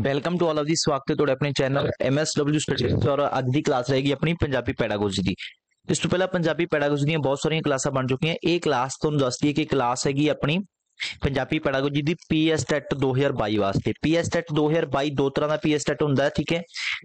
welcome to all of the ਸਵਾਗਤ ਹੈ ਤੁਹਾਡੇ ਆਪਣੇ ਚੈਨਲ MSW ਸਪੈਸ਼ਲਿਸਟ ਔਰ ਅੱਜ ਦੀ ਕਲਾਸ ਰਹੇਗੀ ਆਪਣੀ ਪੰਜਾਬੀ ਪੈਡਾਗੋਜੀ ਦੀ ਇਸ ਤੋਂ ਪਹਿਲਾਂ ਪੰਜਾਬੀ ਪੈਡਾਗੋਜੀ ਦੀਆਂ ਬਹੁਤ ਸਾਰੀਆਂ ਕਲਾਸਾਂ ਬਣ ਚੁੱਕੀਆਂ ਇਹ ਕਲਾਸ ਤੁਹਾਨੂੰ ਦੱਸਦੀ ਹੈ ਕਿ ਕਲਾਸ ਹੈਗੀ ਆਪਣੀ ਪੰਜਾਬੀ ਪੈਡਾਗੋਜੀ ਦੀ ਪੀਐਸ ਟੈਟ 2022 ਵਾਸਤੇ ਪੀਐਸ ਟੈਟ 2022 ਦੋ ਤਰ੍ਹਾਂ ਦਾ ਪੀਐਸ ਟੈਟ ਹੁੰਦਾ ਹੈ ਠੀਕ ਹੈ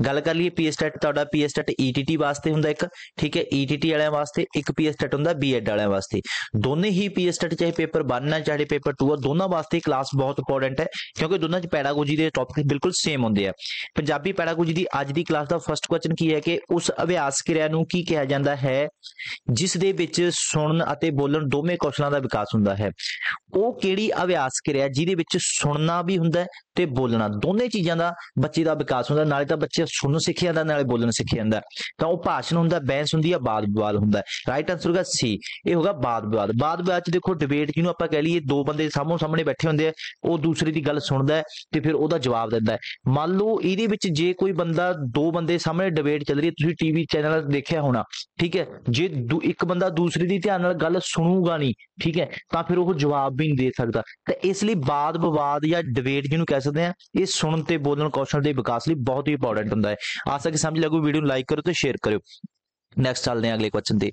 ਗੱਲ ਕਰ ਲਈਏ ਪੀਐਸ ਟੈਟ ਤੁਹਾਡਾ ਪੀਐਸ ਟੈਟ ਈਟੀਟੀ ਵਾਸਤੇ ਹੁੰਦਾ ਇੱਕ ਠੀਕ ਹੈ ਈਟੀਟੀ e ਵਾਲਿਆਂ ਵਾਸਤੇ ਇੱਕ ਪੀਐਸ ਟੈਟ ਹੁੰਦਾ ਬੀਐਡ ਵਾਲਿਆਂ ਵਾਸਤੇ ਦੋਨੇ ਹੀ ਪੀਐਸ ਟੈਟ ਚਾਹੇ ਪੇਪਰ 1 ਹੈ ਚਾਹੇ ਪੇਪਰ 2 ਹੈ ਦੋਨਾਂ ਵਾਸਤੇ ਕਲਾਸ ਬਹੁਤ ਇੰਪੋਰਟੈਂਟ ਹੈ ਕਿਉਂਕਿ ਦੋਨਾਂ 'ਚ ਪੈਡਾਗੋਜੀ ਦੇ ਟੌਪਿਕ ਬਿਲਕੁਲ ਸੇਮ ਹੁੰਦੇ ਆ ਪੰਜਾਬੀ ਪੈਡਾਗੋਜੀ ਦੀ ਅੱਜ ਦੀ ਕਲਾਸ ਦਾ ਫਰਸਟ ਕੁਐਸਚਨ ਕੀ ਹੈ ਕਿ ਉਸ ਅਭਿਆਸ ਕਿਰਿਆ ਨੂੰ ਕੀ ਕਿਹਾ ਜਾਂਦਾ ਹੈ ਜਿਸ ਦੇ ਵਿੱਚ ਸੁਣਨ ਅਤੇ ਬੋਲਣ ਦੋਵੇਂ ਕੌਸ਼ਲਾਂ ਦਾ ਵਿਕਾਸ ਹੁੰਦਾ ਹੈ ਉਹ ਕਿਹੜੀ ਅਭਿਆਸ ਕਿਰਿਆ ਜਿਹਦੇ ਵਿੱਚ ਸੁਣਨਾ ਵੀ ਹੁੰਦਾ ਤੇ ਬੋਲਣਾ ਦੋਨੇ ਚੀਜ਼ਾਂ ਦਾ ਬੱਚੇ ਦਾ ਵਿਕਾਸ ਹੁੰਦਾ ਨਾਲੇ ਤਾਂ ਬੱਚੇ ਸੁਣਨ ਸਿੱਖ ਜਾਂਦਾ ਨਾਲੇ ਬੋਲਣ ਸਿੱਖ ਜਾਂਦਾ ਤਾਂ ਉਹ ਭਾਸ਼ਣ ਹੁੰਦਾ ਬਹਿਸ ਹੁੰਦੀ ਆ ਬਾਦ ਵਿਵਾਦ ਹੁੰਦਾ ਰਾਈਟ ਆਨਸਰ ਹੋਗਾ ਸੀ ਇਹ ਹੋਗਾ ਬਾਦ ਵਿਵਾਦ ਬਾਦ ਵਿਵਾਦ ਚ ਦੇਖੋ ਡਿਬੇਟ ਜਿਹਨੂੰ ਆਪਾਂ ਕਹਿ ਲਈਏ ਦੋ ਬੰਦੇ ਸਾਹਮਣੇ ਸਾਹਮਣੇ ਬੈਠੇ ਹੁੰਦੇ ਆ ਉਹ ਦੂਸਰੇ ਦੀ ਗੱਲ ਸੁਣਦਾ ਤੇ ਫਿਰ ਉਹਦਾ ਜਵਾਬ ਦਿੰਦਾ ਮੰਨ ਲਓ ਇਹਦੇ ਵਿੱਚ ਜੇ ਕੋਈ ਬੰਦਾ ਦੋ ਬੰਦੇ ਸਾਹਮਣੇ ਡਿਬੇਟ ਚੱਲ ਰਹੀ ਹੈ ਤੁਸੀਂ ਟੀਵੀ ਚੈਨਲ ਦੇਖਿਆ ਹੋਣਾ ਠੀਕ ਹੈ ਜੇ ਇੱਕ ਬੰਦਾ ਦੂਸਰੇ ਦੀ ਧਿਆਨ ਨਾਲ ਗੱਲ ਸੁਣੂਗਾ ਨਹੀਂ ਠੀਕ ਹੈ ਤਾਂ ਫਿਰ ਉਹ ਜਵਾਬ ਵੀ ਨਹੀਂ ਦੇ ਸਕਦਾ ਤੇ ਇਸ ਲਈ ਬਾਦ ਬਵਾਦ ਜਾਂ ਡਿਬੇਟ ਜਿਹਨੂੰ ਕਹਿ ਸਕਦੇ ਆ ਇਹ ਸੁਣਨ ਤੇ ਬੋਲਣ ਕੌਸ਼ਲ ਦੇ ਵਿਕਾਸ ਲਈ ਬਹੁਤ ਹੀ ਇੰਪੋਰਟੈਂਟ ਹੁੰਦਾ ਹੈ ਆਸਾ ਕਿ ਸਮਝ ਲੱਗੂ ਵੀਡੀਓ ਨੂੰ ਲਾਈਕ ਕਰੋ ਤੇ ਸ਼ੇਅਰ ਕਰਿਓ ਨੈਕਸਟ ਚੱਲਦੇ ਆ ਅਗਲੇ ਕੁਐਸਚਨ ਤੇ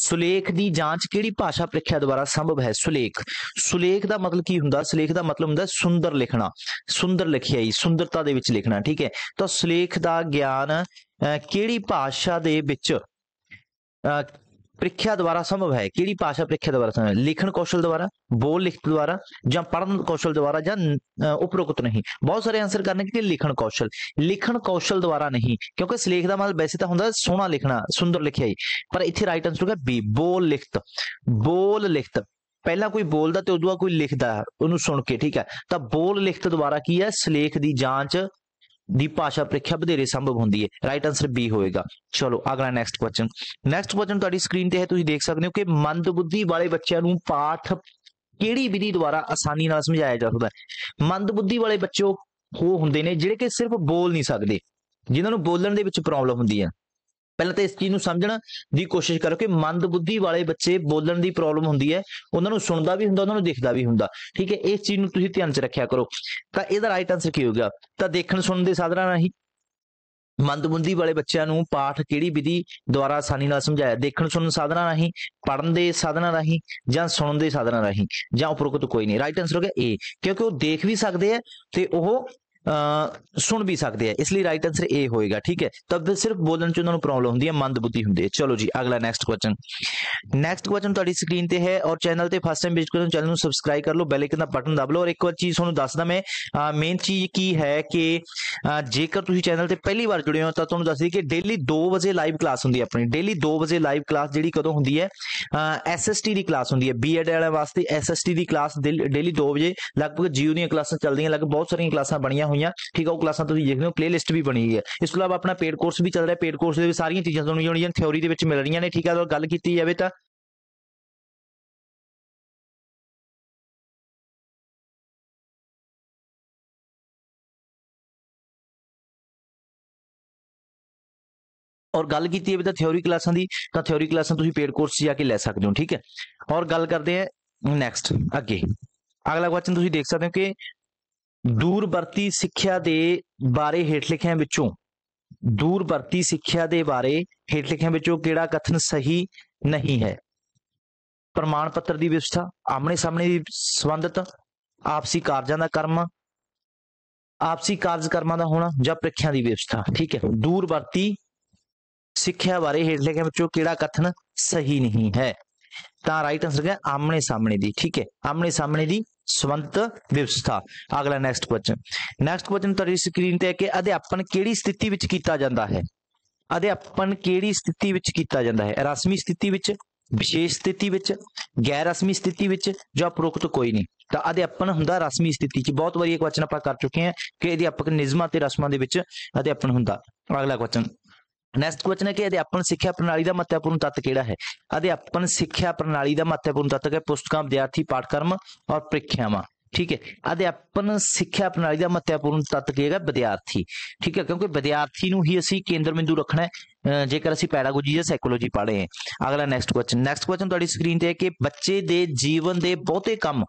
ਸੁਲੇਖ ਦੀ ਜਾਂਚ ਕਿਹੜੀ ਭਾਸ਼ਾ ਪ੍ਰੀਖਿਆ ਦੁਆਰਾ ਸੰਭਵ ਹੈ ਸੁਲੇਖ ਸੁਲੇਖ ਦਾ ਮਤਲਬ ਕੀ ਹੁੰਦਾ ਸੁਲੇਖ ਦਾ ਮਤਲਬ ਹੁੰਦਾ ਸੁੰਦਰ ਲਿਖਣਾ ਸੁੰਦਰ ਲਿਖਿਆਈ ਸੁੰਦਰਤਾ ਦੇ ਵਿੱਚ ਲਿਖਣਾ ਠੀਕ ਹੈ ਤਾਂ ਸੁਲੇਖ ਦਾ ਗਿਆਨ ਕਿਹੜੀ ਭਾਸ਼ਾ ਦੇ ਵਿੱਚ ਪ੍ਰੀਖਿਆ ਦੁਆਰਾ ਸੰਭਵ ਹੈ ਕਿਹੜੀ ਭਾਸ਼ਾ ਪ੍ਰੀਖਿਆ ਦੁਆਰਾ ਸੰਭਵ ਹੈ ਲਿਖਣ ਕੌਸ਼ਲ ਦੁਆਰਾ ਬੋਲ ਲਿਖਤ ਦੁਆਰਾ ਜਾਂ ਪੜਨ ਕੌਸ਼ਲ ਦੁਆਰਾ ਜਾਂ ਉਪਰੋਕਤ ਨਹੀਂ ਬਹੁਤ ਸਾਰੇ ਆਨਸਰ ਕਰਨੇ ਕਿ ਲਿਖਣ ਕੌਸ਼ਲ ਲਿਖਣ ਕੌਸ਼ਲ ਦੁਆਰਾ ਨਹੀਂ ਕਿਉਂਕਿ ਸਲੇਖ ਦਾ ਮਤਲਬ ਵੈਸੇ ਤਾਂ ਹੁੰਦਾ ਸੋਹਣਾ ਲਿਖਣਾ ਸੁੰਦਰ ਲਿਖਿਆ ਹੀ ਪਰ ਇੱਥੇ ਰਾਈਟ ਆਨਸਰ ਹੋਗਾ ਬੀ ਬੋਲ ਲਿਖਤ ਬੋਲ ਲਿਖਤ ਪਹਿਲਾਂ ਕੋਈ ਬੋਲਦਾ ਤੇ ਉਦੋਂ ਕੋਈ ਲਿਖਦਾ ਉਹਨੂੰ ਸੁਣ ਕੇ ਠੀਕ ਹੈ ਤਾਂ ਬੋਲ ਲਿਖਤ ਦੁਆਰਾ ਕੀ ਹੈ ਸਲੇਖ ਦੀ ਜਾਂਚ ਦੀ ਭਾਸ਼ਾ ਪ੍ਰੀਖਿਆ ਵਧੇਰੇ ਸੰਭਵ ਹੁੰਦੀ ਹੈ ਰਾਈਟ ਆਨਸਰ ਬੀ ਹੋਏਗਾ ਚਲੋ ਅਗਲਾ ਨੈਕਸਟ ਕੁਐਸਚਨ ਨੈਕਸਟ ਕੁਐਸਚਨ ਤੁਹਾਡੀ ਸਕਰੀਨ ਤੇ ਹੈ ਤੁਸੀਂ ਦੇਖ ਸਕਦੇ ਹੋ ਕਿ ਮੰਦਬੁੱਧੀ ਵਾਲੇ ਬੱਚਿਆਂ ਨੂੰ ਪਾਠ ਕਿਹੜੀ ਵਿਧੀ ਦੁਆਰਾ ਆਸਾਨੀ ਨਾਲ ਸਮਝਾਇਆ ਜਾ ਸਕਦਾ ਹੈ ਮੰਦਬੁੱਧੀ ਵਾਲੇ ਬੱਚੇ ਉਹ ਹੁੰਦੇ ਨੇ ਜਿਹੜੇ ਕਿ ਸਿਰਫ ਬੋਲ ਨਹੀਂ ਸਕਦੇ ਜਿਨ੍ਹਾਂ ਨੂੰ ਬੋਲਣ ਦੇ ਵਿੱਚ ਪ੍ਰੋਬਲਮ ਹੁੰਦੀ ਹੈ ਪਹਿਲਾਂ ਤਾਂ ਇਸ ਚੀਜ਼ ਨੂੰ ਸਮਝਣ ਦੀ ਕੋਸ਼ਿਸ਼ ਕਰੋ ਕਿ ਮੰਦ ਬੁੱਧੀ ਵਾਲੇ ਬੱਚੇ ਬੋਲਣ ਦੀ ਪ੍ਰੋਬਲਮ ਹੁੰਦੀ ਹੈ ਉਹਨਾਂ ਨੂੰ ਸੁਣਦਾ ਵੀ ਹੁੰਦਾ ਉਹਨਾਂ ਨੂੰ ਦਿਖਦਾ ਵੀ ਹੁੰਦਾ ਠੀਕ ਹੈ ਇਸ ਚੀਜ਼ ਨੂੰ ਤੁਸੀਂ ਧਿਆਨ 'ਚ ਰੱਖਿਆ ਕਰੋ ਤਾਂ ਇਹਦਾ ਰਾਈਟ ਆਨਸਰ ਕੀ ਹੋਊਗਾ ਤਾਂ ਦੇਖਣ ਸੁਣਨ ਦੇ ਸਾਧਨਾਂ ਰਾਹੀਂ ਮੰਦਬੁੱਧੀ ਵਾਲੇ ਬੱਚਿਆਂ ਨੂੰ ਪਾਠ ਕਿਹੜੀ ਵਿਧੀ ਦੁਆਰਾ ਆਸਾਨੀ ਨਾਲ ਸਮਝਾਇਆ ਦੇਖਣ ਸੁਣਨ ਸਾਧਨਾਂ ਰਾਹੀਂ ਪੜਨ ਦੇ ਸਾਧਨਾਂ ਰਾਹੀਂ ਜਾਂ ਸੁਣਨ ਦੇ ਸਾਧਨਾਂ ਰਾਹੀਂ ਜਾਂ ਉਪਰੋਕਤ ਕੋਈ ਨਹੀਂ ਰਾਈਟ ਆਨਸਰ ਹੋ ਗਿਆ ਏ ਕਿਉਂਕਿ ਉਹ ਦੇਖ ਵੀ ਸਕਦੇ ਆ ਤੇ ਉਹ ਸੁਣ ਵੀ ਸਕਦੇ ਆ ਇਸ ਲਈ ਰਾਈਟ ਆਨਸਰ ਏ ਹੋਏਗਾ ਠੀਕ ਹੈ ਤਾਂ ਸਿਰਫ ਬੋਲਣ ਚ ਉਹਨਾਂ ਨੂੰ ਪ੍ਰੋਬਲਮ ਹੁੰਦੀ ਹੈ ਮੰਦਬੁੱਧੀ ਹੁੰਦੀ ਹੈ ਚਲੋ ਜੀ ਅਗਲਾ ਨੈਕਸਟ ਕੁਐਸਚਨ ਨੈਕਸਟ ਕੁਐਸਚਨ ਤੁਹਾਡੀ ਸਕਰੀਨ ਤੇ ਹੈ ਔਰ ਚੈਨਲ ਤੇ ਫਸਟ ਟਾਈਮ ਵਿਜ਼ਿਟ ਕਰੋ ਚੈਨਲ ਨੂੰ ਸਬਸਕ੍ਰਾਈਬ ਕਰ ਲਓ ਬੈਲ ਆਈਕਨ ਦਾ ਬਟਨ ਦਬ ਲਓ ਔਰ ਇੱਕ ਵਾਰ ਚੀਜ਼ ਤੁਹਾਨੂੰ ਦੱਸਦਾ ਮੈਂ ਮੇਨ ਚੀਜ਼ ਕੀ ਹੈ ਕਿ ਜੇਕਰ ਤੁਸੀਂ ਚੈਨਲ ਤੇ ਪਹਿਲੀ ਵਾਰ ਜੁੜੇ ਹੋ ਤਾਂ ਤੁਹਾਨੂੰ ਦੱਸ ਦਈਏ ਕਿ ਡੇਲੀ 2 ਵਜੇ ਲਾਈਵ ਕਲਾਸ ਹੁੰਦੀ ਹੈ ਆਪਣੀ ਡੇਲੀ 2 ਵਜੇ ਲਾਈਵ ਕਲਾਸ ਜਿਹੜੀ ਕਦੋਂ ਹੁੰਦੀ ਹੈ ਐਸਐਸਟੀ ਦੀ ਕਲਾਸ ਹੁੰਦੀ ਹੈ ਬੀਐਡ ਵਾਲਿਆਂ ਵਾਸਤੇ ਐਸਐਸਟੀ ਦੀ ਕਲਾਸ ਡੇਲੀ 2 ਵਜੇ ਲਗਭਗ ਜੀਓ ਦੀਆਂ ਕਲਾਸਾਂ ਚੱਲਦੀਆਂ ਲਗਭਗ ਬਹੁਤ ਸਾਰੀਆਂ ਕਲਾਸਾਂ ਬਣੀਆਂ हुई ठीक है वो क्लासा तुम तो देख रहे हो प्लेलिस्ट भी बनी हुई है इसके अलावा अपना पेड कोर्स भी चल रहा है पेड कोर्स के सारिया चीजें तुम जो थ्योरी के मिल रही ने ठीक है अगर गल की जाए तो और गल की जाए तो थ्योरी क्लासा की तो थ्योरी क्लासा तुम पेड कोर्स जाके लै हो ठीक है और गल करते हैं नैक्सट अगे अगला क्वेश्चन देख सकते हो कि ਦੂਰਵਰਤੀ ਸਿੱਖਿਆ ਦੇ ਬਾਰੇ ਹੇਠ ਲਿਖਿਆਂ ਵਿੱਚੋਂ ਦੂਰਵਰਤੀ ਸਿੱਖਿਆ ਦੇ ਬਾਰੇ ਹੇਠ ਲਿਖਿਆਂ ਵਿੱਚੋਂ ਕਿਹੜਾ ਕਥਨ ਸਹੀ ਨਹੀਂ ਹੈ ਪ੍ਰਮਾਣ ਪੱਤਰ ਦੀ ਵਿਵਸਥਾ ਆਮਣੇ ਸਾਹਮਣੇ ਦੀ ਸੰਬੰਧਤ ਆਪਸੀ ਕਾਰਜਾਂ ਦਾ ਕਰਮ ਆਪਸੀ ਕਾਰਜ ਕਰਮਾਂ ਦਾ ਹੋਣਾ ਜਾਂ ਪ੍ਰੀਖਿਆ ਦੀ ਵਿਵਸਥਾ ਠੀਕ ਹੈ ਦੂਰਵਰਤੀ ਸਿੱਖਿਆ ਬਾਰੇ ਹੇਠ ਲਿਖਿਆਂ ਵਿੱਚੋਂ ਕਿਹੜਾ ਕਥਨ ਸਹੀ ਨਹੀਂ ਹੈ ਤਾਂ ਰਾਈਟ ਆਨਸਰ ਹੈ ਆਮਣੇ ਸਾਹਮਣੇ ਦੀ ਠੀਕ ਹੈ ਆਮਣੇ ਸਾਹਮਣੇ ਦੀ ਸਵੰਤ ਵਿਵਸਥਾ ਅਗਲਾ ਨੈਕਸਟ ਕੁਐਸਚਨ ਨੈਕਸਟ ਕੁਐਸਚਨ ਤੁਹਾਡੀ ਸਕਰੀਨ ਤੇ ਹੈ ਕਿ ਅਧਿਆਪਨ ਕਿਹੜੀ ਸਥਿਤੀ ਵਿੱਚ ਕੀਤਾ ਜਾਂਦਾ ਹੈ ਅਧਿਆਪਨ ਕਿਹੜੀ ਸਥਿਤੀ ਵਿੱਚ ਕੀਤਾ ਜਾਂਦਾ ਹੈ ਰਸਮੀ ਸਥਿਤੀ ਵਿੱਚ ਵਿਸ਼ੇਸ਼ ਸਥਿਤੀ ਵਿੱਚ ਗੈਰ ਰਸਮੀ ਸਥਿਤੀ ਵਿੱਚ ਜਾਂ ਪ੍ਰੋਕਤ ਕੋਈ ਨਹੀਂ ਤਾਂ ਅਧਿਆਪਨ ਹੁੰਦਾ ਰਸਮੀ ਸਥਿਤੀ 'ਚ ਬਹੁਤ ਵਾਰੀ ਇਹ ਕੁਐਸਚਨ ਆਪਾਂ ਕਰ ਚੁੱਕੇ ਹਾਂ ਕਿ ਅਧਿਆਪਕ ਨਿਯਮਾਂ ਤੇ ਰਸਮਾਂ ਦੇ ਵਿੱਚ ਅਧਿਆਪਨ ਹੁੰਦਾ ਅਗਲਾ ਕੁਐਸਚਨ ਨੈਕਸਟ ਕੁਐਸਚਨ ਹੈ ਕਿ ਅਧਿਆਪਨ ਸਿੱਖਿਆ ਪ੍ਰਣਾਲੀ ਦਾ ਮਹੱਤਵਪੂਰਨ ਤੱਤ ਕਿਹੜਾ ਹੈ ਅਧਿਆਪਨ ਸਿੱਖਿਆ ਪ੍ਰਣਾਲੀ ਦਾ ਮਹੱਤਵਪੂਰਨ ਤੱਤ ਹੈ ਪੁਸਤਕਾਂ ਵਿਦਿਆਰਥੀ ਪਾਠਕ੍ਰਮ ਔਰ ਪ੍ਰੀਖਿਆਵਾਂ ਠੀਕ ਹੈ ਅਧਿਆਪਨ ਸਿੱਖਿਆ ਪ੍ਰਣਾਲੀ ਦਾ ਮਹੱਤਵਪੂਰਨ ਤੱਤ ਕੀ ਹੈਗਾ ਵਿਦਿਆਰਥੀ ਠੀਕ ਹੈ ਕਿਉਂਕਿ ਵਿਦਿਆਰਥੀ ਨੂੰ ਹੀ ਅਸੀਂ ਕੇਂਦਰ ਬਿੰਦੂ ਰੱਖਣਾ ਹੈ ਜੇਕਰ ਅਸੀਂ ਪੈਡਾਗੋਜੀ ਜਾਂ ਸਾਈਕੋਲੋਜੀ ਪੜ੍ਹੇ ਹਾਂ ਅਗਲਾ ਨੈਕਸਟ ਕੁਐਸਚਨ ਨੈਕਸਟ ਕੁਐਸਚਨ ਤੁਹਾਡੀ ਸਕਰੀਨ ਤੇ ਹੈ ਕਿ ਬੱਚੇ ਦੇ ਜੀਵਨ ਦੇ ਬਹੁਤੇ ਕੰਮ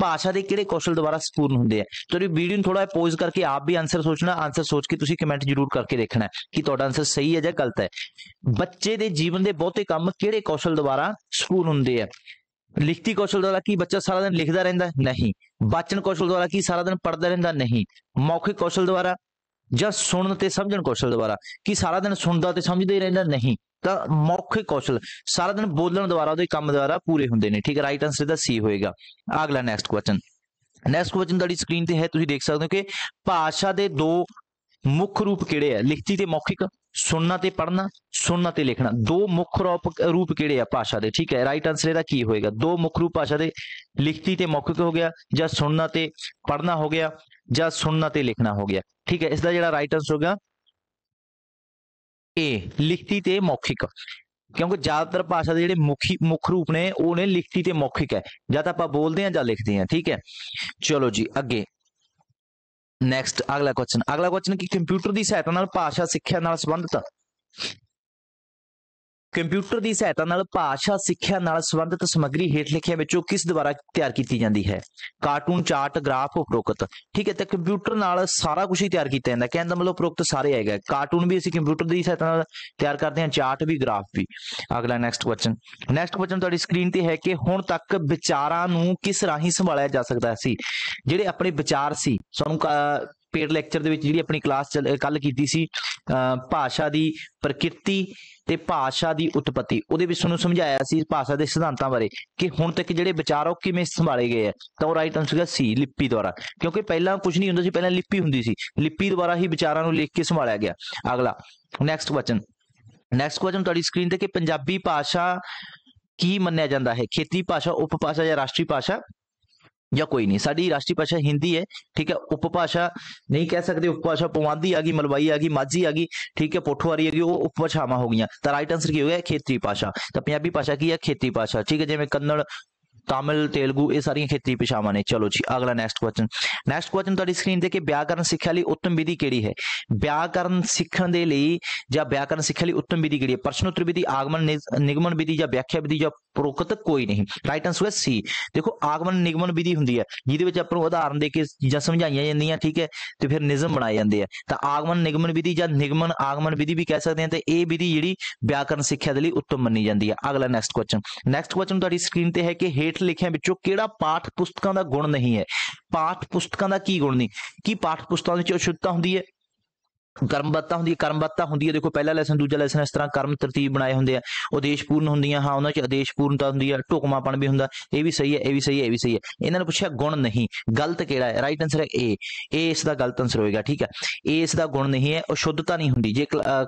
ਭਾਸ਼ਾ ਦੇ ਕਿਹੜੇ ਕੌਸ਼ਲ ਦੁਆਰਾ ਸਪੂਰਨ ਹੁੰਦੇ ਆ ਤੇ ਵੀਡੀਓ ਨੂੰ ਥੋੜਾ ਪੋਜ਼ ਕਰਕੇ ਆਪ ਵੀ ਆਨਸਰ ਸੋਚਣਾ ਆਨਸਰ ਸੋਚ ਕੇ ਤੁਸੀਂ ਕਮੈਂਟ ਜ਼ਰੂਰ ਕਰਕੇ ਦੇਖਣਾ ਕਿ ਤੁਹਾਡਾ ਆਨਸਰ ਸਹੀ ਹੈ ਜਾਂ ਗਲਤ ਹੈ ਬੱਚੇ ਦੇ ਜੀਵਨ ਦੇ ਬਹੁਤੇ ਕੰਮ ਕਿਹੜੇ ਕੌਸ਼ਲ ਦੁਆਰਾ ਸਪੂਰਨ ਹੁੰਦੇ ਆ ਲਿਖਤੀ ਕੌਸ਼ਲ ਦੁਆਰਾ ਕੀ ਬੱਚਾ ਸਾਰਾ ਦਿਨ ਲਿਖਦਾ ਰਹਿੰਦਾ ਨਹੀਂ ਵਾਚਨ ਕੌਸ਼ਲ ਦੁਆਰਾ ਕੀ ਸਾਰਾ ਦਿਨ ਪੜਦਾ ਰਹਿੰਦਾ ਨਹੀਂ ਮੌਖਿਕ ਕੌਸ਼ਲ ਦੁਆਰਾ ਜਾਂ ਸੁਣਨ ਤੇ ਸਮਝਣ ਕੌਸ਼ਲ ਦੁਆਰਾ ਕੀ ਸਾਰਾ ਦਿਨ ਸੁਣਦਾ ਤੇ ਸਮਝਦਾ ਹੀ ਰਹਿੰਦਾ ਨਹੀਂ ਤਾਂ ਮੌਖਿਕ ਕੌਸ਼ਲ ਸਾਰਾ ਦਿਨ ਬੋਲਣ ਦੁਆਰਾ ਉਹਦੇ ਕੰਮ ਦੁਆਰਾ ਪੂਰੇ ਹੁੰਦੇ ਨੇ ਠੀਕ ਹੈ ਰਾਈਟ ਆਨਸਰ ਦਾ ਸੀ ਹੋਏਗਾ ਅਗਲਾ ਨੈਕਸਟ ਕੁਐਸਚਨ ਨੈਕਸਟ ਕੁਐਸਚਨ ਤੁਹਾਡੀ ਸਕਰੀਨ ਤੇ ਹੈ ਤੁਸੀਂ ਦੇਖ ਸਕਦੇ ਹੋ ਕਿ ਭਾਸ਼ਾ ਦੇ ਦੋ ਮੁੱਖ ਰੂਪ ਕਿਹੜੇ ਆ ਲਿਖਤੀ ਤੇ ਮੌਖਿਕ ਸੁਣਨਾ ਤੇ ਪੜਨਾ ਸੁਣਨਾ ਤੇ ਲਿਖਣਾ ਦੋ ਮੁੱਖ ਰੂਪ ਕਿਹੜੇ ਆ ਭਾਸ਼ਾ ਦੇ ਠੀਕ ਹੈ ਰਾਈਟ ਆਨਸਰ ਇਹਦਾ ਕੀ ਹੋਏਗਾ ਦੋ ਮੁੱਖ ਰੂਪ ਭਾਸ਼ਾ ਦੇ ਲਿਖਤੀ ਤੇ ਮੌਖਿਕ ਹੋ ਗਿਆ ਜਾਂ ਸੁਣਨਾ ਤੇ ਪੜਨਾ ਹੋ ਗਿਆ ਜਾਂ ਸੁਣਨਾ ਤੇ ਲਿਖਣਾ ਹੋ ਗਿਆ ਠੀਕ ਹੈ ਇਸ ਦਾ ਜਿਹੜਾ ਰਾਈਟ ਆਨਸਰ ਹੋਗਾ ए लिखती ते मौखिक क्योंकि ज्यादातर भाषा के जो मुखी मुख्य रूप ने उन्हें लिखती ते मौखिक है जब आप बोलते हैं ज लिखते हैं ठीक है चलो जी अगे नैक्सट अगला क्वेश्चन अगला क्वेश्चन की कंप्यूटर की सहायता भाषा सिक्ख्या संबंधित ਕੰਪਿਊਟਰ ਦੀ ਸਹਾਇਤਾ ਨਾਲ ਭਾਸ਼ਾ ਸਿੱਖਿਆ ਨਾਲ ਸੰਬੰਧਿਤ ਸਮੱਗਰੀ ਹੇਠ ਲਿਖਿਆਂ ਵਿੱਚੋਂ ਕਿਸ ਦੁਆਰਾ ਤਿਆਰ ਕੀਤੀ ਜਾਂਦੀ ਹੈ ਕਾਰਟੂਨ ਚਾਰਟ ਗ੍ਰਾਫ ਉਪਰੋਕਤ ਠੀਕ ਹੈ ਤੇ ਕੰਪਿਊਟਰ ਨਾਲ ਸਾਰਾ ਕੁਝ ਹੀ ਤਿਆਰ ਕੀਤਾ ਜਾਂਦਾ ਕਹਿੰਦਾ ਮਤਲਬ ਉਪਰੋਕਤ ਸਾਰੇ ਆਏਗਾ ਕਾਰਟੂਨ ਵੀ ਅਸੀਂ ਕੰਪਿਊਟਰ ਦੀ ਸਹਾਇਤਾ ਨਾਲ ਤਿਆਰ ਕਰਦੇ ਹਾਂ ਚਾਰਟ ਵੀ ਗ੍ਰਾਫ ਵੀ ਅਗਲਾ ਨੈਕਸਟ ਕੁਐਸਚਨ ਨੈਕਸਟ ਕੁਐਸਚਨ ਤੁਹਾਡੀ ਸਕਰੀਨ ਤੇ ਹੈ ਕਿ ਹੁਣ ਤੱਕ ਵਿਚਾਰਾਂ ਨੂੰ ਕਿਸ ਰਾਹੀਂ ਸੰਭਾਲਿਆ ਜਾ ਸਕਦਾ ਸੀ ਜਿਹੜੇ ਆਪਣੇ ਵਿਚਾਰ ਸੀ ਸਾਨੂੰ ਪੇਡ ਲੈਕਚਰ ਦੇ ਵਿੱਚ ਜਿਹੜੀ ਆਪਣੀ ਕਲਾਸ ਕੱਲ ਕੀਤੀ ਸੀ ਭਾਸ਼ਾ ਦੀ ਪ੍ਰਕਿਰਤੀ ਤੇ ਭਾਸ਼ਾ ਦੀ ਉਤਪਤੀ ਉਹਦੇ ਵਿੱਚ ਤੁਹਾਨੂੰ ਸਮਝਾਇਆ ਸੀ ਭਾਸ਼ਾ ਦੇ ਸਿਧਾਂਤਾਂ ਬਾਰੇ ਕਿ ਹੁਣ ਤੱਕ ਜਿਹੜੇ ਵਿਚਾਰ ਉਹ ਕਿਵੇਂ ਸੰਭਾਲੇ ਗਏ ਆ ਤਾਂ ਉਹ ਰਾਈਟ ਆਨਸਰ ਹੈ ਸੀ ਲਿਪੀ ਦੁਆਰਾ ਕਿਉਂਕਿ ਪਹਿਲਾਂ ਕੁਝ ਨਹੀਂ ਹੁੰਦਾ ਸੀ ਪਹਿਲਾਂ ਲਿਪੀ ਹੁੰਦੀ ਸੀ ਲਿਪੀ ਦੁਆਰਾ ਹੀ ਵਿਚਾਰਾਂ ਨੂੰ ਲਿਖ ਕੇ ਸੰਭਾਲਿਆ ਗਿਆ ਅਗਲਾ ਨੈਕਸਟ ਕੁਐਸਚਨ ਨੈਕਸਟ ਕੁਐਸਚਨ ਤੁਹਾਡੀ ਸਕਰੀਨ ਤੇ ਕਿ ਪੰਜਾਬੀ ਭਾਸ਼ਾ ਕੀ ਮੰਨਿਆ ਜਾਂਦਾ ਹੈ ਖੇਤੀ ਭਾਸ਼ਾ ਉਪ ਭਾਸ਼ਾ ਜਾਂ ਰਾਸ਼ਟਰੀ ਭਾਸ਼ਾ ਜਾਂ ਕੋਈ ਨਹੀਂ ਸਾਡੀ ਰਾਸ਼ਟਰੀ ਭਾਸ਼ਾ ਹਿੰਦੀ ਹੈ ਠੀਕ ਹੈ ਉਪਭਾਸ਼ਾ ਨਹੀਂ ਕਹਿ ਸਕਦੇ ਉਪਭਾਸ਼ਾ ਪਵਾਂਦੀ ਆ ਗਈ ਮਲਵਾਈ ਆ ਗਈ ਮਾਝੀ ਆ ਗਈ ਠੀਕ ਹੈ ਪੋਠੋਹਾਰੀ ਆ ਗਈ ਉਹ ਉਪਭਾਸ਼ਾਵਾਂ ਹੋ ਗਈਆਂ ਤਾਂ ਰਾਈਟ ਆਨਸਰ ਕੀ ਹੋ ਗਿਆ ਖੇਤਰੀ ਭਾਸ਼ਾ ਤਾਂ ਪੰਜਾਬੀ ਭਾਸ਼ਾ ਕੀ ਹੈ ਖੇਤਰੀ ਭਾਸ਼ਾ ਠੀਕ ਹੈ ਜਿਵੇਂ ਕੰਨੜ ਤਾਮਿਲ ਤੇਲਗੂ ਇਹ ਸਾਰੀਆਂ ਖੇਤਰੀ ਭਾਸ਼ਾਵਾਂ ਨੇ ਚਲੋ ਜੀ ਅਗਲਾ ਨੈਕਸਟ ਕੁਐਸਚਨ ਨੈਕਸਟ ਕੁਐਸਚਨ ਤੁਹਾਡੀ ਸਕਰੀਨ ਤੇ ਕਿ ਵਿਆਕਰਨ ਸਿੱਖਿਆ ਲਈ ਉੱਤਮ ਵਿਧੀ ਕਿਹੜੀ ਹੈ ਵਿਆਕਰਨ ਸਿੱਖਣ ਦੇ ਲਈ ਜਾਂ ਵਿਆਕਰਨ ਸਿੱਖਿਆ ਲਈ ਉੱਤਮ ਵਿਧੀ ਕਿਹੜੀ ਹੈ ਪ੍ਰਸ਼ਨ ਉੱਤਰ ਵਿਧੀ ਆਗਮਨ ਨਿਗਮਨ ਵਿਧੀ ਜਾਂ ਵਿਆਖਿਆ ਵਿਧੀ ਜਾਂ ਪ੍ਰੋਕਤ ਕੋਈ ਨਹੀਂ ਰਾਈਟ ਆਨਸਰ ਹੈ ਸੀ ਦੇਖੋ ਆਗਮਨ ਨਿਗਮਨ ਵਿਧੀ ਹੁੰਦੀ ਹੈ ਜਿਹਦੇ ਵਿੱਚ ਆਪਾਂ ਨੂੰ ਉਦਾਹਰਣ ਦੇ ਕੇ ਚੀਜ਼ਾਂ ਸਮਝਾਈਆਂ ਜਾਂਦੀਆਂ ਠੀਕ ਹੈ ਤੇ ਫਿਰ ਨਿਯਮ ਬਣਾਏ ਜਾਂਦੇ ਆ ਤਾਂ ਆਗਮਨ ਨਿਗਮਨ ਵਿਧੀ ਜਾਂ ਨਿਗਮਨ ਆਗਮਨ ਵਿਧੀ ਵੀ ਕਹਿ ਸਕਦੇ ਆ ਤੇ ਇਹ ਵਿਧੀ ਜਿਹੜੀ ਵਿਆਕਰਨ ਸਿੱਖਿਆ ਦੇ ਲਈ ਉੱਤਮ ਮੰਨੀ ਜਾਂਦੀ ਹੈ ਅਗਲਾ ਨੈਕਸਟ ਕੁਐਸਚਨ ਨੈਕਸਟ ਕੁਐਸਚਨ ਤੁਹਾਡੀ ਸਕਰੀਨ ਤੇ ਹੈ ਕਿ ਹੇਠ ਲਿਖਿਆਂ ਵਿੱਚੋਂ ਕਿਹੜਾ ਪਾਠ ਪੁਸਤਕਾਂ ਦਾ ਗੁਣ ਨਹੀਂ ਹੈ ਪਾਠ ਪੁਸਤਕਾਂ ਦਾ ਕੀ ਗੁਣ ਨਹੀਂ ਕੀ ਪਾਠ ਪੁਸਤਕਾਂ ਵਿੱਚ ਅਸ਼ੁੱਧਤਾ ਹੁੰਦੀ ਹੈ ਕਰਮਬੱਤਾ ਹੁੰਦੀ ਹੈ ਕਰਮਬੱਤਾ ਹੁੰਦੀ ਹੈ ਦੇਖੋ ਪਹਿਲਾ ਲੈਸਨ ਦੂਜਾ ਲੈਸਨ ਇਸ ਤਰ੍ਹਾਂ ਕਰਮ ਤਰਤੀਬ ਬਣਾਏ ਹੁੰਦੇ ਆ ਉਦੇਸ਼ਪੂਰਨ ਹੁੰਦੀਆਂ ਹਾਂ ਉਹਨਾਂ 'ਚ ਆਦੇਸ਼ ਹੁੰਦੀ ਹੈ ਢੁਕਮਾਪਣ ਵੀ ਹੁੰਦਾ ਇਹ ਵੀ ਸਹੀ ਹੈ ਇਹ ਵੀ ਸਹੀ ਹੈ ਇਹ ਵੀ ਸਹੀ ਹੈ ਇਹਨਾਂ ਨੇ ਪੁੱਛਿਆ ਗੁਣ ਨਹੀਂ ਗਲਤ ਕਿਹੜਾ ਹੈ ਰਾਈਟ ਆਨਸਰ ਹੈ ਏ ਏ ਇਸ ਦਾ ਗਲਤ ਆਨਸਰ ਹੋਏਗਾ ਠੀਕ ਹੈ ਏ ਇਸ ਦਾ ਗੁਣ ਨਹੀਂ ਹੈ ਅਸ਼ੁੱਧਤਾ ਨਹੀਂ ਹੁੰਦੀ ਜੇ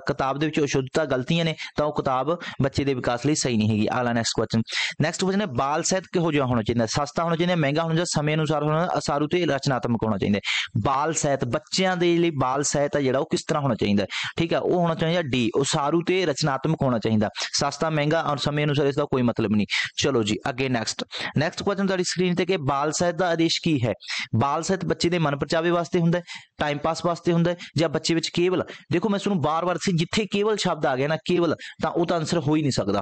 ਕਿਤਾਬ ਦੇ ਵਿੱਚ ਅਸ਼ੁੱਧਤਾ ਗਲਤੀਆਂ ਨੇ ਤਾਂ ਉਹ ਕਿਤਾਬ ਬੱਚੇ ਦੇ ਵਿਕਾਸ ਲਈ ਸਹੀ ਨਹੀਂ ਹੈਗੀ ਆਲਾ ਨੈਕਸਟ ਕੁਐਸਚਨ ਨੈਕਸਟ ਕੁਐਸਚਨ ਹੈ ਬਾਲ ਸਹਿਤ ਕਿਹੋ ਜਿਹਾ ਹੋਣਾ ਚਾਹੀਦਾ ਸਸਤਾ ਹੋਣਾ ਚਾਹੀਦਾ ਮਹਿੰਗਾ ਹੋਣਾ ਚਾਹੀਦਾ ਸਮੇਂ ਅਨੁਸਾਰ ਹੋਣਾ ਅਸਾਰੂ ਤੇ ਰਚਨਾਤਮਕ ਹੋਣਾ ਚਾਹੀਦਾ ਬਾਲ ਸਹਿਤ ਬੱਚਿਆਂ ਦੇ ਲਈ ਬਾਲ ਸਹਿਤ ਹੈ ਜਿਹੜਾ ਉਹ ਇਸ ਤਰ੍ਹਾਂ ਹੋਣਾ ਚਾਹੀਦਾ ਠੀਕ ਹੈ ਉਹ ਹੋਣਾ ਚਾਹੀਦਾ ਡੀ ਉਸਾਰੂ ਤੇ ਰਚਨਾਤਮਕ ਹੋਣਾ ਚਾਹੀਦਾ ਸਸਤਾ ਮਹਿੰਗਾ ਔਰ ਸਮੇਂ ਅਨੁਸਾਰ ਇਸ ਦਾ ਕੋਈ ਮਤਲਬ ਨਹੀਂ ਚਲੋ ਜੀ ਅੱਗੇ ਨੈਕਸਟ ਨੈਕਸਟ ਕੁਐਸਚਨ ਤੁਹਾਡੀ ਸਕਰੀਨ ਤੇ ਕਿ ਬਾਲ ਸਹਿਤ ਦਾ ਆਦੇਸ਼ ਕੀ ਹੈ ਬਾਲ ਸਹਿਤ ਬੱਚੇ ਦੇ ਮਨਪਰਚਾਵੇ ਵਾਸਤੇ ਹੁੰਦਾ ਹੈ ਟਾਈਮ ਪਾਸ ਵਾਸਤੇ ਹੁੰਦਾ ਹੈ ਜਾਂ ਬੱਚੇ ਵਿੱਚ ਕੇਵਲ ਦੇਖੋ ਮੈਂ ਤੁਹਾਨੂੰ ਬਾਰ-ਬਾਰ ਸੀ ਜਿੱਥੇ ਕੇਵਲ ਸ਼ਬਦ ਆ ਗਿਆ ਨਾ ਕੇਵਲ ਤਾਂ ਉਹ ਤਾਂ ਆਨਸਰ ਹੋ ਹੀ ਨਹੀਂ ਸਕਦਾ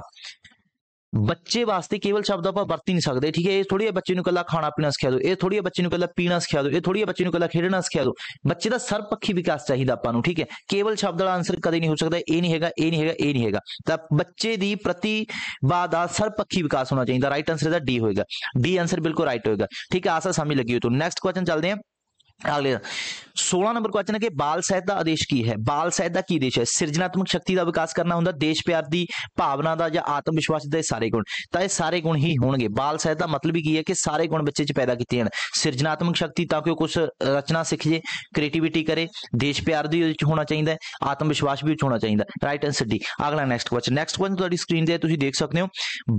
ਬੱਚੇ ਵਾਸਤੇ ਕੇਵਲ ਸ਼ਬਦ ਆਪਾਂ ਵਰਤ ਹੀ ਨਹੀਂ ਸਕਦੇ ਠੀਕ ਹੈ ਇਹ ਥੋੜੀ ਬੱਚੇ ਨੂੰ ਕੱਲਾ ਖਾਣਾ ਪੀਣਾ ਸਿਖਾ ਦਿਓ ਇਹ ਥੋੜੀ ਬੱਚੇ ਨੂੰ ਕੱਲਾ ਪੀਣਾ ਸਿਖਾ ਦਿਓ ਇਹ ਥੋੜੀ ਬੱਚੇ ਨੂੰ ਕੱਲਾ ਖੇਡਣਾ ਸਿਖਾ ਦਿਓ ਬੱਚੇ ਦਾ ਸਰਪੱਖੀ ਵਿਕਾਸ ਚਾਹੀਦਾ ਆਪਾਂ ਨੂੰ ਠੀਕ ਹੈ ਕੇਵਲ ਸ਼ਬਦ ਵਾਲਾ ਆਨਸਰ ਕਦੇ ਨਹੀਂ ਹੋ ਸਕਦਾ ਇਹ ਨਹੀਂ ਹੈਗਾ ਇਹ ਨਹੀਂ ਹੈਗਾ ਇਹ ਨਹੀਂ ਹੈਗਾ ਤਾਂ ਬੱਚੇ ਦੀ ਪ੍ਰਤਿਭਾ ਦਾ ਸਰਪੱਖੀ ਵਿਕਾਸ ਹੋਣਾ ਚਾਹੀਦਾ ਰਾਈਟ ਆਨਸਰ ਇਹਦਾ ਡੀ ਹੋਏਗਾ ਡੀ ਆਨਸਰ ਬਿਲਕੁਲ ਰਾਈਟ ਹੋਏਗਾ ਠੀਕ ਹੈ ਆਸਾ ਸਮਝ ਲੱਗੀ ਹੋ ਤੁਹਾਨੂੰ ਨੈਕਸਟ ਕੁਐਸਚਨ ਚੱਲਦੇ ਹਾਂ ਅਗਲੇ 16 ਨੰਬਰ ਕੁਐਸਚਨ ਹੈ ਕਿ ਬਾਲ ਸਹਿਤ ਦਾ ਆਦੇਸ਼ ਕੀ ਹੈ ਬਾਲ ਸਹਿਤ ਦਾ ਕੀ ਆਦੇਸ਼ ਹੈ ਸਿਰਜਣਾਤਮਕ ਸ਼ਕਤੀ ਦਾ ਵਿਕਾਸ ਕਰਨਾ ਹੁੰਦਾ ਦੇਸ਼ ਪਿਆਰ ਦੀ ਭਾਵਨਾ ਦਾ ਜਾਂ ਆਤਮ ਵਿਸ਼ਵਾਸ ਦੇ ਸਾਰੇ ਗੁਣ ਤਾਂ ਇਹ ਸਾਰੇ ਗੁਣ ਹੀ ਹੋਣਗੇ ਬਾਲ ਸਹਿਤ ਦਾ ਮਤਲਬ ਹੀ ਕੀ ਹੈ ਕਿ ਸਾਰੇ ਗੁਣ ਬੱਚੇ 'ਚ ਪੈਦਾ ਕੀਤੇ ਹਨ ਸਿਰਜਣਾਤਮਕ ਸ਼ਕਤੀ ਤਾਂ ਕਿ ਉਹ ਕੁਝ ਰਚਨਾ ਸਿੱਖ ਜੇ ਕ੍ਰੀਏਟੀਵਿਟੀ ਕਰੇ ਦੇਸ਼ ਪਿਆਰ ਵੀ ਦੀ ਵਿੱਚ ਹੋਣਾ ਚਾਹੀਦਾ ਹੈ ਆਤਮ ਵਿਸ਼ਵਾਸ ਵੀ ਹੋਣਾ ਚਾਹੀਦਾ ਰਾਈਟ ਆਨਸਰ ਡੀ ਅਗਲਾ ਨੈਕਸਟ ਕੁਐਸਚਨ ਨੈਕਸਟ ਕੁਐਸਚਨ ਤੁਹਾਡੀ ਸਕਰੀਨ ਤੇ ਤੁਸੀਂ ਦੇਖ ਸਕਦੇ ਹੋ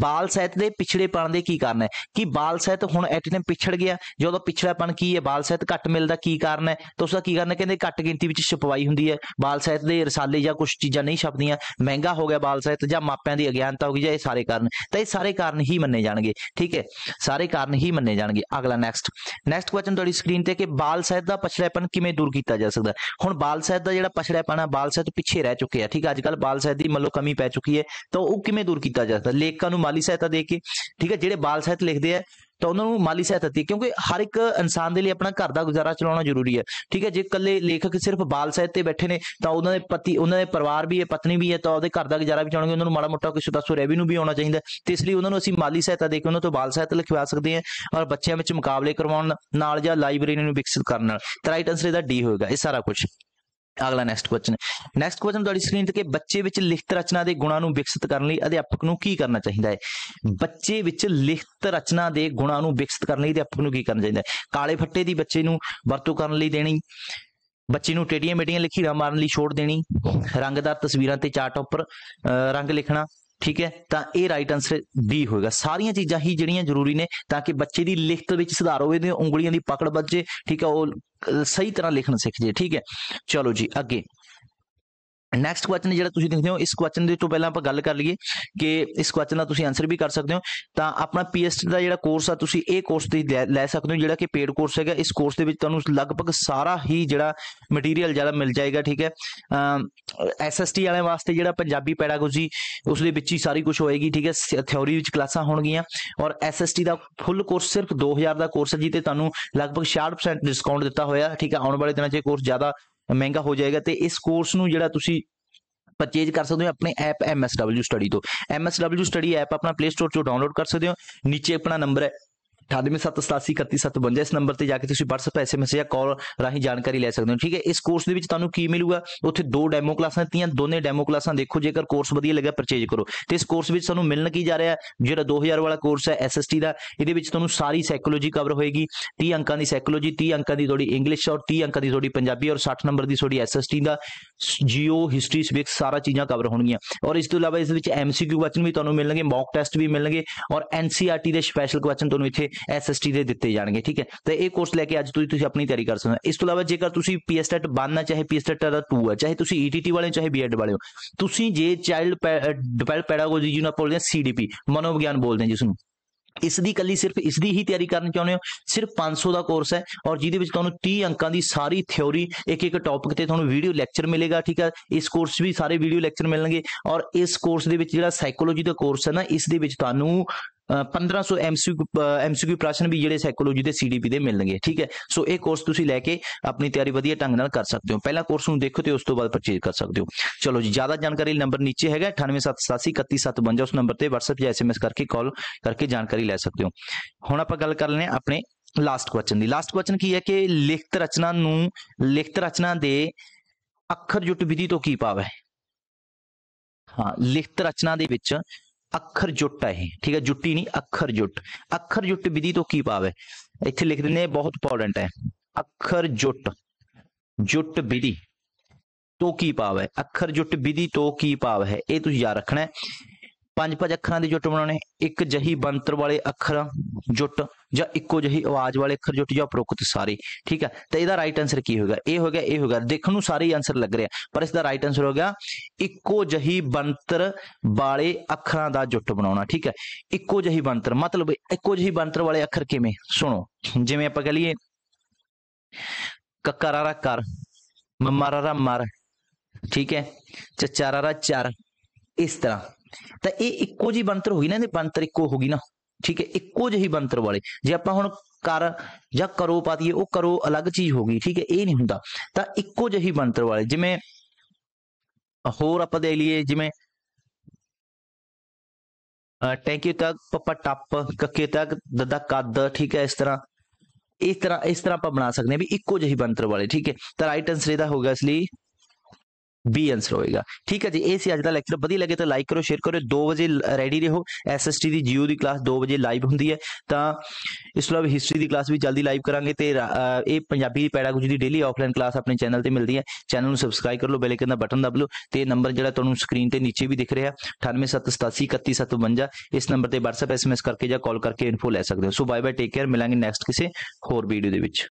ਬਾਲ ਸਹਿਤ ਦੇ ਪਿਛੜੇਪਣ ਦੇ ਕੀ ਕਾਰਨ ਹੈ ਕਿ ਬਾਲ ਸਹਿਤ ਹੁਣ ਐਟ ਟਾਈਮ ਪਿਛੜ ਗਿਆ ਜਦੋਂ ਪਿਛੜਾਪਣ ਕੀ ਹੈ ਬਾਲ ਸਾਹਿਤ ਘੱਟ ਮਿਲਦਾ ਦਾ ਕੀ ਕਾਰਨ ਹੈ ਤਾਂ ਉਸ ਦਾ ਕੀ ਕਾਰਨ ਹੈ ਕਹਿੰਦੇ ਘੱਟ ਗਿਣਤੀ ਵਿੱਚ ਛਪਵਾਈ ਹੁੰਦੀ ਹੈ ਬਾਲ ਸਾਹਿਤ ਦੇ ਰਸਾਲੇ ਜਾਂ ਕੁਝ ਚੀਜ਼ਾਂ ਨਹੀਂ ਛਪਦੀਆਂ ਮਹਿੰਗਾ ਹੋ ਗਿਆ ਬਾਲ ਸਾਹਿਤ ਜਾਂ ਮਾਪਿਆਂ ਦੀ ਅਗਿਆਨਤਾ ਹੋ ਗਈ ਜਾਂ ਇਹ ਸਾਰੇ ਕਾਰਨ ਤਾਂ ਇਹ ਸਾਰੇ ਕਾਰਨ ਹੀ ਮੰਨੇ ਜਾਣਗੇ ਠੀਕ ਹੈ ਸਾਰੇ ਕਾਰਨ ਹੀ ਮੰਨੇ ਜਾਣਗੇ ਅਗਲਾ ਨੈਕਸਟ ਨੈਕਸਟ ਕੁਐਸਚਨ ਤੁਹਾਡੀ ਸਕਰੀਨ ਤੇ ਕਿ ਬਾਲ ਸਾਹਿਤ ਦਾ ਪਛੜੇਪਨ ਕਿਵੇਂ ਦੂਰ ਕੀਤਾ ਜਾ ਸਕਦਾ ਹੁਣ ਬਾਲ ਸਾਹਿਤ ਦਾ ਜਿਹੜਾ ਪਛੜੇਪਨ ਹੈ ਬਾਲ ਸਾਹਿਤ ਪਿੱਛੇ ਰਹਿ ਚੁੱਕੇ ਆ ਠੀਕ ਹੈ ਅੱਜ ਕੱਲ ਬਾਲ ਸਾਹਿਤ ਦੀ ਮੱਲੋ ਕਮੀ ਪੈ ਚੁੱਕੀ ਹੈ ਤਾਂ ਉਹ ਕਿਵੇਂ ਦੂਰ ਕੀਤਾ ਜਾ ਸਕਦਾ ਲੇਖਕਾਂ ਨੂੰ ਮਾਲੀ ਸਹਾਇਤਾ ਦੇ ਕੇ ਠੀਕ ਹੈ ਜਿਹੜੇ ਬਾਲ ਸਾਹਿਤ ਲਿਖਦੇ ਆ ਤਾਂ ਉਹਨਾਂ ਨੂੰ ਮਾਲੀ ਸਹਾਇਤਾ ਦਿੱਤੀ ਕਿਉਂਕਿ ਹਰ ਇੱਕ ਇਨਸਾਨ ਦੇ ਲਈ ਆਪਣਾ ਘਰ ਦਾ ਗੁਜ਼ਾਰਾ ਚਲਾਉਣਾ ਜ਼ਰੂਰੀ ਹੈ ਠੀਕ ਹੈ ਜੇ ਇਕੱਲੇ ਲੇਖਕ ਸਿਰਫ ਬਾਲ ਸਾਹਿਤ ਤੇ ਬੈਠੇ ਨੇ ਤਾਂ ਉਹਨਾਂ ਦੇ ਪਤੀ ਉਹਨਾਂ ਦੇ ਪਰਿਵਾਰ ਵੀ ਹੈ ਪਤਨੀ ਵੀ ਹੈ ਤਾਂ ਉਹਦੇ ਘਰ ਦਾ ਗੁਜ਼ਾਰਾ ਵੀ ਚਲਾਉਣਗੇ ਉਹਨਾਂ ਨੂੰ ਮਾੜਾ ਮੋਟਾ ਕਿਸੇ ਦਾ ਸੋ ਰੈਵਨਿਊ ਵੀ ਆਉਣਾ ਚਾਹੀਦਾ ਤੇ ਇਸ ਲਈ ਉਹਨਾਂ ਨੂੰ ਅਸੀਂ ਮਾਲੀ ਸਹਾਇਤਾ ਦੇ ਕੇ ਉਹਨਾਂ ਤੋਂ ਬਾਲ ਸਹਾਇਤਾ ਲਿਖਵਾ ਸਕਦੇ ਹਾਂ ਔਰ ਬੱਚਿਆਂ ਵਿੱਚ ਮੁਕਾਬਲੇ ਕਰਵਾਉਣ ਨਾਲ ਜਾਂ ਲਾਇਬ੍ਰੇਰੀ ਨੂੰ ਵਿਕਸਿਤ ਕਰਨ ਨਾਲ ਤਾਂ ਰਾਈਟ ਆਨਸਰ ਇਹਦਾ ਡੀ ਹੋਏਗਾ ਇਹ ਸਾਰਾ ਕੁਝ ਅਗਲਾ ਨੈਕਸਟ ਕੁਐਸਚਨ ਨੈਕਸਟ ਕੁਐਸਚਨ ਤੁਹਾਡੀ ਸਕਰੀਨ ਤੇ ਕਿ ਬੱਚੇ ਵਿੱਚ ਲਿਖਤ ਰਚਨਾ ਦੇ ਗੁਣਾਂ ਨੂੰ ਵਿਕਸਿਤ ਕਰਨ ਲਈ ਅਧਿਆਪਕ ਨੂੰ ਕੀ ਕਰਨਾ ਚਾਹੀਦਾ ਹੈ ਬੱਚੇ ਵਿੱਚ ਲਿਖਤ ਰਚਨਾ ਦੇ ਗੁਣਾਂ ਨੂੰ ਵਿਕਸਿਤ ਕਰਨ ਲਈ ਅਧਿਆਪਕ ਨੂੰ ਕੀ ਕਰਨਾ ਚਾਹੀਦਾ ਹੈ ਕਾਲੇ ਫੱਟੇ ਦੀ ਬੱਚੇ ਨੂੰ ਵਰਤੋਂ ਕਰਨ ਲਈ ਦੇਣੀ ਬੱਚੇ ਨੂੰ ਟੇਡੀਆਂ ਮੇਡੀਆਂ ਲਖੀਰਾਂ ਮਾਰਨ ਲਈ ਛੋੜ ਦੇਣੀ ਰੰਗਦਾਰ ਤਸਵੀਰਾਂ ਤੇ ਚਾਰਟ ਉੱਪਰ ਰੰਗ ਲਿਖਣਾ ਠੀਕ ਹੈ ਤਾਂ ਇਹ ਰਾਈਟ ਆਨਸਰ ਬੀ ਹੋਏਗਾ ਸਾਰੀਆਂ ਚੀਜ਼ਾਂ ਹੀ ਜਿਹੜੀਆਂ ਜ਼ਰੂਰੀ ਨੇ ਤਾਂ ਕਿ ਬੱਚੇ ਦੀ ਲਿਖਤ ਵਿੱਚ ਸੁਧਾਰ ਹੋਵੇ ਤੇ ਉਂਗਲੀਆਂ ਦੀ ਪਕੜ ਵੱਜੇ ਠੀਕ ਹੈ ਉਹ ਸਹੀ ਤਰ੍ਹਾਂ ਲਿਖਣ ਸਿੱਖ ਜੇ ਠੀਕ ਹੈ ਚਲੋ ਜੀ ਅੱਗੇ ਨੈਕਸਟ ਕੁਐਸਚਨ ਜਿਹੜਾ ਤੁਸੀਂ ਦੇਖਦੇ ਹੋ ਇਸ ਕੁਐਸਚਨ ਦੇ ਤੋਂ ਪਹਿਲਾਂ ਆਪਾਂ ਗੱਲ ਕਰ ਲਈਏ ਕਿ ਇਸ ਕੁਐਸਚਨ ਦਾ ਤੁਸੀਂ ਆਨਸਰ ਵੀ ਕਰ ਸਕਦੇ ਹੋ ਤਾਂ ਆਪਣਾ ਪੀਐਸਟੀ ਦਾ ਜਿਹੜਾ ਕੋਰਸ ਆ ਤੁਸੀਂ ਇਹ ਕੋਰਸ ਤੇ ਲੈ ਸਕਦੇ ਹੋ ਜਿਹੜਾ ਕਿ ਪੇਡ ਕੋਰਸ ਹੈਗਾ ਇਸ ਕੋਰਸ ਦੇ ਵਿੱਚ ਤੁਹਾਨੂੰ ਲਗਭਗ ਸਾਰਾ ਹੀ ਜਿਹੜਾ ਮਟੀਰੀਅਲ ਜਿਆਦਾ ਮਿਲ ਜਾਏਗਾ ਠੀਕ ਹੈ ਐਸਐਸਟੀ ਵਾਲਿਆਂ ਵਾਸਤੇ ਜਿਹੜਾ ਪੰਜਾਬੀ ਪੈਡਾਗੋਜੀ ਉਸ ਦੇ ਵਿੱਚ ਹੀ ਸਾਰੀ ਕੁਝ ਹੋਏਗੀ ਠੀਕ ਹੈ ਥਿਉਰੀ ਵਿੱਚ ਕਲਾਸਾਂ ਹੋਣਗੀਆਂ ਔਰ ਐਸਐਸਟੀ ਦਾ ਫੁੱਲ ਕੋਰਸ ਸਿਰਫ 2000 ਦਾ ਕੋਰਸ ਹੈ ਜੀ ਤੇ ਤੁਹਾਨੂੰ ਲਗਭਗ 60% ਡਿਸਕਾਊਂਟ ਦਿੱਤਾ ਹੋਇਆ ਠੀਕ ਹੈ ਆਉਣ ਵਾਲੇ ਦਿਨਾਂ 'ਚ ਇਹ ਕੋਰਸ ਜ਼ਿਆਦਾ ਮਹਿੰਗਾ ਹੋ ਜਾਏਗਾ ਤੇ ਇਸ ਕੋਰਸ ਨੂੰ ਜਿਹੜਾ ਤੁਸੀਂ ਪਰਚੇਜ ਕਰ ਸਕਦੇ ਹੋ ਆਪਣੇ ਐਪ MSW ਸਟੱਡੀ ਤੋਂ MSW ਸਟੱਡੀ ਐਪ ਆਪਣਾ ਪਲੇ ਸਟੋਰ ਤੋਂ ਡਾਊਨਲੋਡ ਕਰ ਸਕਦੇ ਹੋ ਨੀਚੇ ਆਪਣਾ ਨੰਬਰ ਹੈ 9877813752 ਇਸ ਨੰਬਰ ਤੇ ਜਾ ਕੇ ਤੁਸੀਂ WhatsApp ਤੇ SMS ਜਾਂ ਕਾਲ ਰਾਹੀਂ ਜਾਣਕਾਰੀ ਲੈ ਸਕਦੇ ਹੋ ਠੀਕ ਹੈ ਇਸ ਕੋਰਸ ਦੇ ਵਿੱਚ ਤੁਹਾਨੂੰ ਕੀ ਮਿਲੂਗਾ ਉੱਥੇ ਦੋ ਡੈਮੋ ਕਲਾਸਾਂ ਦਿੱਤੀਆਂ ਦੋਨੇ ਡੈਮੋ ਕਲਾਸਾਂ ਦੇਖੋ ਜੇਕਰ ਕੋਰਸ ਵਧੀਆ ਲੱਗਾ ਪਰਚੇਜ ਕਰੋ ਤੇ ਇਸ ਕੋਰਸ ਵਿੱਚ ਤੁਹਾਨੂੰ ਮਿਲਣ ਕੀ ਜਾ ਰਿਹਾ ਜਿਹੜਾ 2000 ਵਾਲਾ ਕੋਰਸ ਹੈ ਐਸਐਸਟੀ ਦਾ ਇਹਦੇ ਵਿੱਚ ਤੁਹਾਨੂੰ ਸਾਰੀ ਸਾਈਕੋਲੋਜੀ ਕਵਰ ਹੋਏਗੀ 30 ਅੰਕਾਂ ਦੀ ਸਾਈਕੋਲੋਜੀ 30 ਅੰਕਾਂ ਦੀ ਤੁਹਾਡੀ ਇੰਗਲਿਸ਼ ਔਰ 30 ਅੰਕਾਂ ਦੀ ਤੁਹਾਡੀ ਪੰਜਾਬੀ ਔਰ 60 ਨੰਬਰ ਦੀ ਤੁਹਾਡੀ ਐਸਐਸਟੀ ਦਾ ਜੀਓ ਹਿਸਟਰੀ ਸਬਜੈਕਟ ਸਾਰਾ ਚੀਜ਼ਾਂ ਕਵਰ ਹੋਣਗੀਆਂ ਔਰ ਇਸ ਤੋਂ ਇਲਾਵਾ ਇਸ ਵਿੱਚ MCQ ਕੁਐਸਚਨ ਵੀ ਤੁਹਾਨੂੰ ਮਿਲਣਗੇ ਮੌਕ ਟੈਸਟ ਵੀ ਮਿਲਣਗੇ ਔਰ NCERT ਦੇ ਸਪੈਸ਼ਲ ਕੁਐਸਚਨ ਤੁਹਾਨੂੰ ਇੱਥੇ ਐਸਐਸਟੀ ਦੇ ਦਿੱਤੇ ਜਾਣਗੇ ਠੀਕ ਹੈ ਤਾਂ ਇਹ ਕੋਰਸ ਲੈ ਕੇ ਅੱਜ ਤੁਸੀਂ ਤੁਸੀਂ ਆਪਣੀ ਤਿਆਰੀ ਕਰ ਸਕਦੇ ਹੋ ਇਸ ਤੋਂ ਇਲਾਵਾ ਜੇਕਰ ਤੁਸੀਂ ਪੀਐਸਟੈਟ ਬਣਨਾ e ਚਾਹੇ ਪੀਐਸਟੈਟ e ਦਾ 2 ਹੈ ਚਾਹੇ ਤੁਸੀਂ ਈਟੀਟੀ e ਵਾਲੇ ਚਾਹੇ ਬੀਐਡ ਵਾਲੇ ਹੋ ਤੁਸੀਂ ਜੇ ਚਾਈਲਡ ਡਿਵੈਲਪ ਪੈਡਾਗੋਜੀ ਜਿਹਨੂੰ ਆਪਾਂ ਬੋਲਦੇ ਹਾਂ ਸੀਡੀਪੀ ਮਨੋਵਿਗਿਆਨ ਬੋਲਦੇ ਹਾਂ ਜਿਸ ਨੂੰ ਇਸ ਦੀ ਕੱਲੀ ਸਿਰਫ ਇਸ ਦੀ ਹੀ ਤਿਆਰੀ ਕਰਨੀ ਚਾਹੁੰਦੇ ਹੋ ਸਿਰਫ 500 ਦਾ ਕੋਰਸ ਹੈ ਔਰ ਜਿਹਦੇ ਵਿੱਚ ਤੁਹਾਨੂੰ 30 ਅੰਕਾਂ ਦੀ ਸਾਰੀ ਥਿਉਰੀ ਇੱਕ ਇੱਕ ਟੌਪਿਕ ਤੇ ਤੁਹਾਨੂੰ ਵੀਡੀਓ ਲੈਕਚਰ ਮਿਲੇਗਾ ਠੀਕ ਹੈ ਇਸ ਕੋਰਸ ਵੀ ਸਾਰੇ ਵੀਡੀਓ ਲੈਕਚਰ ਮਿਲਣਗੇ ਔਰ ਇਸ ਕੋਰਸ ਦੇ ਵਿੱਚ ਜਿਹੜਾ ਸਾਈਕੋਲੋਜੀ ਦਾ ਕੋਰਸ ਹੈ ਨਾ ਇਸ ਦੇ ਵਿੱਚ ਤੁਹਾਨੂੰ 1500 ਐਮਸੀਕਿਊ ਐਮਸੀਕਿਊ ਪ੍ਰਸ਼ਨ ਵੀ ਜਿਹੜੇ ਸਾਈਕੋਲੋਜੀ ਦੇ ਸੀਡੀਪੀ ਦੇ ਮਿਲਣਗੇ ਠੀਕ ਹੈ ਸੋ ਇਹ ਕੋਰਸ ਤੁਸੀਂ ਲੈ ਕੇ ਆਪਣੀ ਤਿਆਰੀ ਵਧੀਆ ਢੰਗ ਨਾਲ ਕਰ ਸਕਦੇ ਹੋ ਪਹਿਲਾ ਕੋਰਸ ਨੂੰ ਦੇਖੋ ਤੇ ਉਸ ਤੋਂ ਬਾਅਦ ਪਰਚੇਜ਼ ਕਰ ਸਕਦੇ ਹੋ ਚਲੋ ਜੀ ਜ਼ਿਆਦਾ ਜਾਣਕਾਰੀ ਨੰਬਰ ਨੀਚੇ ਹੈਗਾ 9877831752 ਉਸ ਨੰਬਰ ਤੇ WhatsApp ਜਾਂ SMS ਕਰਕੇ ਕਾਲ ਕਰਕੇ ਜਾਣਕਾਰੀ ਲੈ ਸਕਦੇ ਹੋ ਹੁਣ ਆਪਾਂ ਗੱਲ ਕਰ ਲੈਨੇ ਆਪਣੇ ਲਾਸਟ ਕੁਐਸਚਨ ਦੀ ਲਾਸਟ ਕੁਐਸਚਨ ਕੀ ਹੈ ਕਿ ਲਿਖਤ ਰਚਨਾ ਨੂੰ ਲਿਖਤ ਰਚਨਾ ਦੇ ਅੱਖਰ ਜੁਟ ਵਿਧੀ ਤੋਂ ਕੀ ਪਾਵੇ ਹਾਂ ਲਿਖਤ ਰਚਨਾ ਦੇ ਵਿੱਚ ਅੱਖਰ ਜੁੱਟ ਹੈ ਠੀਕ ਹੈ ਜੁੱਟੀ ਨਹੀਂ ਅੱਖਰ ਜੁੱਟ ਅੱਖਰ ਜੁੱਟ ਵਿਧੀ ਤੋਂ ਕੀ ਭਾਵ ਇੱਥੇ ਲਿਖ ਦਿੰਦੇ ਬਹੁਤ ਇੰਪੋਰਟੈਂਟ ਹੈ ਅੱਖਰ ਜੁੱਟ ਜੁੱਟ ਵਿਧੀ ਤੋਂ ਕੀ ਭਾਵ ਅੱਖਰ ਜੁੱਟ ਵਿਧੀ ਤੋਂ ਕੀ ਭਾਵ ਹੈ ਇਹ ਤੁਸੀਂ ਯਾਦ ਰੱਖਣਾ ਹੈ ਪੰਜ ਪੰਜ ਅੱਖਰਾਂ ਦੀ ਜੁੱਟ ਬਣਾਉਣੇ ਇੱਕ ਜਹੀ ਬੰਤਰ ਵਾਲੇ ਅੱਖਰ ਜੁੱਟ ਜਾਂ ਇੱਕੋ ਜਿਹੀ ਆਵਾਜ਼ ਵਾਲੇ ਅੱਖਰ ਜੁਟ ਜਾਂ ਉਪਰੋਕਤ ਸਾਰੇ ਠੀਕ ਹੈ ਤਾਂ ਇਹਦਾ ਰਾਈਟ ਆਨਸਰ ਕੀ ਹੋਗਾ ਇਹ ਹੋਗਾ ਇਹ ਹੋਗਾ ਦੇਖਣ ਨੂੰ ਸਾਰੇ ਆਨਸਰ ਲੱਗ ਰਿਹਾ ਪਰ ਇਸ ਦਾ ਰਾਈਟ ਆਨਸਰ ਹੋਗਾ ਇੱਕੋ ਜਿਹੀ ਬੰਤਰ ਵਾਲੇ ਅੱਖਰਾਂ ਦਾ ਜੁਟ ਬਣਾਉਣਾ ਠੀਕ ਹੈ ਇੱਕੋ ਜਿਹੀ ਬੰਤਰ ਮਤਲਬ ਇੱਕੋ ਜਿਹੀ ਬੰਤਰ ਵਾਲੇ ਅੱਖਰ ਕਿਵੇਂ ਸੁਣੋ ਜਿਵੇਂ ਆਪਾਂ ਕਹ ਲਈਏ ਕਕਰਾਰਾ ਕਰ ਮਮਾਰਾਰਾ ਮਰ ਠੀਕ ਹੈ ਚਚਾਰਾਰਾ ਚਾਰ ਇਸ ਤਰ੍ਹਾਂ ਤਾਂ ਇਹ ਇੱਕੋ ਜੀ ਬੰਤਰ ਹੋਈ ਨਾ ਇਹਦੇ ਬੰਤਰ ਇੱਕੋ ਹੋਗੀ ਨਾ ਠੀਕ ਹੈ ਇੱਕੋ ਜਿਹੀ ਬੰਤਰ ਵਾਲੇ ਜੇ ਆਪਾਂ ਹੁਣ ਕਰ ਜਾਂ ਕਰੋ ਪਾਤੀਏ ਉਹ ਕਰੋ ਅਲੱਗ ਚੀਜ਼ ਹੋ ਗਈ ਠੀਕ ਹੈ ਇਹ ਨਹੀਂ ਹੁੰਦਾ ਤਾਂ ਇੱਕੋ ਜਿਹੀ ਬੰਤਰ ਵਾਲੇ ਜਿਵੇਂ ਹੋਰ ਆਪਾਂ ਦੇ ਲਈਏ ਜਿਵੇਂ ਯੂ ਤੱਕ ਪਪਾ ਟੱਪ ਕੱਕੇ ਤੱਕ ਦਦਾ ਕੱਦ ਠੀਕ ਹੈ ਇਸ ਤਰ੍ਹਾਂ ਇਸ ਤਰ੍ਹਾਂ ਇਸ ਤਰ੍ਹਾਂ ਆਪਾਂ ਬਣਾ ਸਕਦੇ ਹਾਂ ਵੀ ਇੱਕੋ ਜਿਹੀ ਬੰਤਰ ਵਾਲੇ ਠੀਕ ਹੈ ਤਾਂ ਰਾਈਟ ਆਨਸਰ ਇਹਦਾ ਹੋਗਾ ਇਸ ਲਈ ਬੀ ਆਨਸਰ ਹੋਏਗਾ ਠੀਕ ਹੈ ਜੀ ਇਹ ਸੀ ਅੱਜ ਦਾ ਲੈਕਚਰ ਵਧੀਆ ਲੱਗੇ ਤਾਂ ਲਾਈਕ ਕਰੋ ਸ਼ੇਅਰ ਕਰੋ 2 ਵਜੇ ਰੈਡੀ ਰਹੋ ਐਸਐਸਟੀ ਦੀ ਜੀਓ ਦੀ ਕਲਾਸ 2 ਵਜੇ ਲਾਈਵ ਹੁੰਦੀ ਹੈ ਤਾਂ ਇਸ ਤੋਂ ਇਲਾਵਾ ਹਿਸਟਰੀ ਦੀ ਕਲਾਸ ਵੀ ਜਲਦੀ ਲਾਈਵ ਕਰਾਂਗੇ ਤੇ ਇਹ ਪੰਜਾਬੀ ਦੀ ਪੈਡਾਗੋਜੀ ਦੀ ਡੇਲੀ ਆਫਲਾਈਨ ਕਲਾਸ ਆਪਣੇ ਚੈਨਲ ਤੇ ਮਿਲਦੀ ਹੈ ਚੈਨਲ ਨੂੰ ਸਬਸਕ੍ਰਾਈਬ ਕਰ ਲਓ ਬੈਲ ਆਈਕਨ ਦਾ ਬਟਨ ਦਬ ਲਓ ਤੇ ਨੰਬਰ ਜਿਹੜਾ ਤੁਹਾਨੂੰ ਸਕਰੀਨ ਤੇ ਨੀਚੇ ਵੀ ਦਿਖ ਰਿਹਾ 9877831752 ਇਸ ਨੰਬਰ ਤੇ WhatsApp SMS ਕਰਕੇ ਜਾਂ ਕਾਲ ਕਰਕੇ ਇਨਫੋ ਲੈ ਸਕਦੇ ਹੋ so bye bye take care ਮਿਲਾਂਗੇ ਨੈਕਸਟ ਕਿਸੇ ਹੋਰ ਵੀਡੀਓ ਦੇ ਵਿੱਚ